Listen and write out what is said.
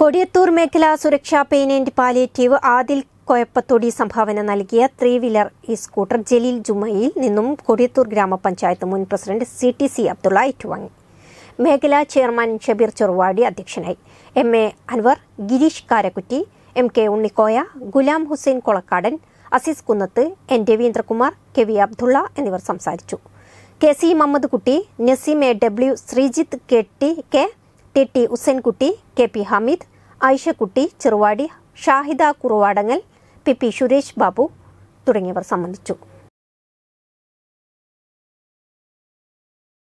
കൊടിയത്തൂർ മേഖല സുരക്ഷാ pain and palliative Adil Koyappathodi സംഭാവന നൽകിയ ത്രീ വീലർ ഈ സ്കൂട്ടർ ജലീൽ ജുമയിൽ നിന്നും കൊടിയത്തൂർ ഗ്രാമപഞ്ചായത്ത് മുൻ president C T C Abdulla ഏറ്റുവാങ്ങി മേഖലാ ചെയർമാൻ ഷബീർ ചെറുവാടി അധ്യക്ഷനായി M A Anwar Gireesh Karakkutty M K Unnikoya Gulam Hussain Kolakkadan Azeez Kunnath N Raveendrakumar K V Abdulla എന്നിവർ സംസാരിച്ചു കെ സി മുഹമ്മദ് കുട്ടി നസീം എ ഡബ്ല്യു ശ്രീജിത്ത് കെട്ടി K T T Usankutty K P Hameed Aishakutty Cheruvadi Shahida Kuruvadangal P P Suresh Babu തുടങ്ങിയവർ സംബന്ധിച്ചു